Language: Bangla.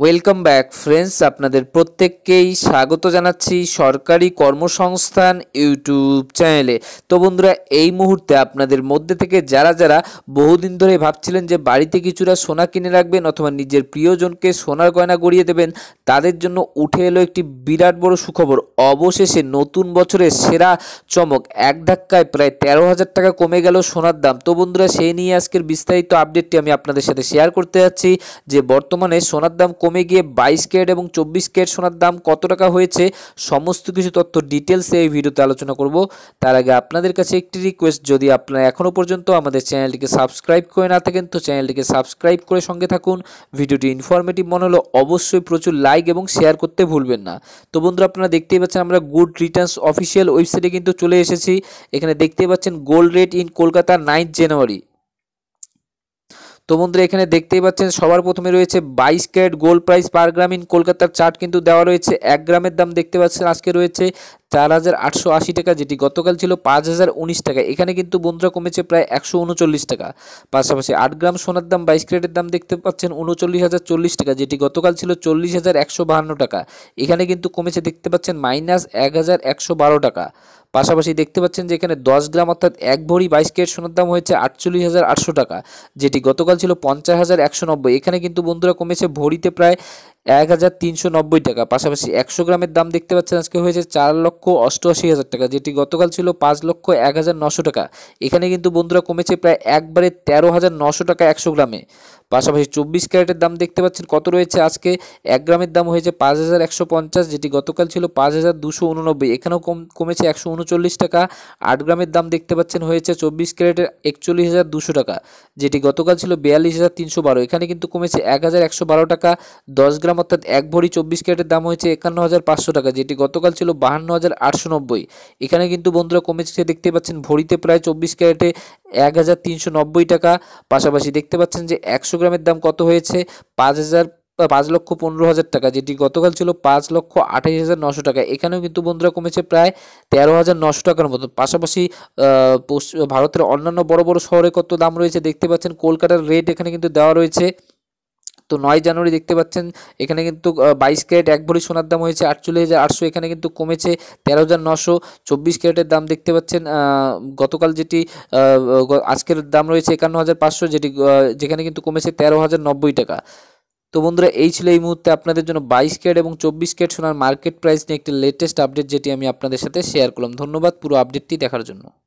ওয়েলকাম ব্যাক ফ্রেন্ডস আপনাদের প্রত্যেককেই স্বাগত জানাচ্ছি সরকারি কর্মসংস্থান ইউটিউব চ্যানেলে তো বন্ধুরা এই মুহূর্তে আপনাদের মধ্যে থেকে যারা যারা বহুদিন ধরে ভাবছিলেন যে বাড়িতে কিছুটা সোনা কিনে রাখবেন অথবা নিজের প্রিয়জনকে সোনার গয়না গড়িয়ে দেবেন তাদের জন্য উঠে এলো একটি বিরাট বড় সুখবর অবশেষে নতুন বছরের সেরা চমক এক ধাক্কায় প্রায় তেরো হাজার টাকা কমে গেল সোনার দাম তো বন্ধুরা সেই নিয়ে আজকের বিস্তারিত আপডেটটি আমি আপনাদের সাথে শেয়ার করতে যাচ্ছি যে বর্তমানে সোনার দাম কমে গিয়ে বাইশ ক্যারেট এবং চব্বিশ ক্যারেট সোনার দাম কত টাকা হয়েছে সমস্ত কিছু তথ্য ডিটেলসে এই ভিডিওতে আলোচনা করব তার আগে আপনাদের কাছে একটি রিকোয়েস্ট যদি আপনারা এখনও পর্যন্ত আমাদের চ্যানেলটিকে সাবস্ক্রাইব করে না থাকেন তো চ্যানেলটিকে সাবস্ক্রাইব করে সঙ্গে থাকুন ভিডিওটি ইনফরমেটিভ মনে হলো অবশ্যই প্রচুর লাইক এবং শেয়ার করতে ভুলবেন না তো বন্ধুরা আপনারা দেখতেই পাচ্ছেন আমরা গুড রিটার্নস অফিসিয়াল ওয়েবসাইটে কিন্তু চলে এসেছি এখানে দেখতে পাচ্ছেন gold rate in Kolkata ninth January তো বন্ধুরা এখানে দেখতেই পাচ্ছেন সবার প্রথমে রয়েছে বাইশ carat gold price per gram কলকাতার চার্ট কিন্তু দেওয়া রয়েছে এক গ্রামের দাম দেখতে পাচ্ছেন আজকে রয়েছে চার হাজার আটশো আশি টাকা যেটি গতকাল ছিল পাঁচ হাজার উনিশ টাকা এখানে কিন্তু বন্ধুরা কমেছে প্রায় একশো উনচল্লিশ টাকা পাশাপাশি আট গ্রাম সোনার দাম বাইশ ক্যারেটের দাম দেখতে পাচ্ছেন উনচল্লিশ হাজার চল্লিশ টাকা যেটি গতকাল ছিল চল্লিশ হাজার একশো বাহান্ন টাকা এখানে কিন্তু কমেছে দেখতে পাচ্ছেন মাইনাস এক হাজার একশো বারো টাকা পাশাপাশি দেখতে পাচ্ছেন যে এখানে দশ গ্রাম অর্থাৎ এক ভরি বাইশ কেট সোনার দাম হয়েছে আটচল্লিশ হাজার আটশো টাকা যেটি গতকাল ছিল পঞ্চাশ হাজার একশো নব্বই এখানে কিন্তু বন্ধুরা কমেছে ভরিতে প্রায় এক হাজার তিনশো নব্বই টাকা পাশাপাশি একশো গ্রামের দাম দেখতে পাচ্ছেন আজকে হয়েছে চার লক্ষ অষ্টআশি হাজার টাকা যেটি গতকাল ছিল পাঁচ লক্ষ এক হাজার নশো টাকা এখানে কিন্তু বন্ধুরা কমেছে প্রায় একবারে তেরো হাজার নশো টাকা একশো গ্রামে পাশাপাশি চব্বিশ ক্যারেটের দাম দেখতে পাচ্ছেন কত রয়েছে আজকে এক গ্রামের দাম হয়েছে পাঁচ হাজার একশো পঞ্চাশ যেটি গতকাল ছিল পাঁচ হাজার দুশো উননব্বই এখানেও কম কমেছে একশো উনচল্লিশ টাকা আট গ্রামের দাম দেখতে পাচ্ছেন হয়েছে চব্বিশ ক্যারেটের একচল্লিশ হাজার দুশো টাকা যেটি গতকাল ছিল বিয়াল্লিশ হাজার তিনশো বারো এখানে কিন্তু কমেছে এক হাজার একশো বারো টাকা দশ গ্রাম গ্রাম অর্থাৎ এক ভরি চব্বিশ ক্যারেটের দাম হয়েছে একান্ন হাজার পাঁচশো টাকা যেটি গতকাল ছিল বাহান্ন হাজার আটশো নব্বই এখানে কিন্তু বন্ধুরা কমেছে দেখতে পাচ্ছেন ভরিতে প্রায় চব্বিশ ক্যারেটে এক হাজার তিনশো নব্বই টাকা পাশাপাশি দেখতে পাচ্ছেন যে একশো গ্রামের দাম কত হয়েছে পাঁচ হাজার পাঁচ লক্ষ পনেরো হাজার টাকা যেটি গতকাল ছিল পাঁচ লক্ষ আঠাশ হাজার নশো টাকা এখানেও কিন্তু বন্ধুরা কমেছে প্রায় তেরো হাজার নশো টাকার মতো পাশাপাশি ভারতের অন্যান্য বড় বড় শহরে কত দাম রয়েছে দেখতে পাচ্ছেন কলকাতার রেট এখানে কিন্তু দেওয়া রয়েছে তো নয় জানুয়ারি দেখতে পাচ্ছেন এখানে কিন্তু বাইশ ক্যারেট এক ভরি সোনার দাম হয়েছে আটচল্লিশ হাজার আটশো এখানে কিন্তু কমেছে তেরো হাজার নশো চব্বিশ ক্যারেটের দাম দেখতে পাচ্ছেন গতকাল যেটি আজকের দাম রয়েছে একান্ন হাজার পাঁচশো যেটি যেখানে কিন্তু কমেছে তেরো হাজার নব্বই টাকা তো বন্ধুরা এই ছিল এই মুহূর্তে আপনাদের জন্য বাইশ ক্যারেট এবং চব্বিশ কেট সোনার মার্কেট প্রাইস নিয়ে একটি লেটেস্ট আপডেট যেটি আমি আপনাদের সাথে শেয়ার করলাম ধন্যবাদ পুরো আপডেটটি দেখার জন্য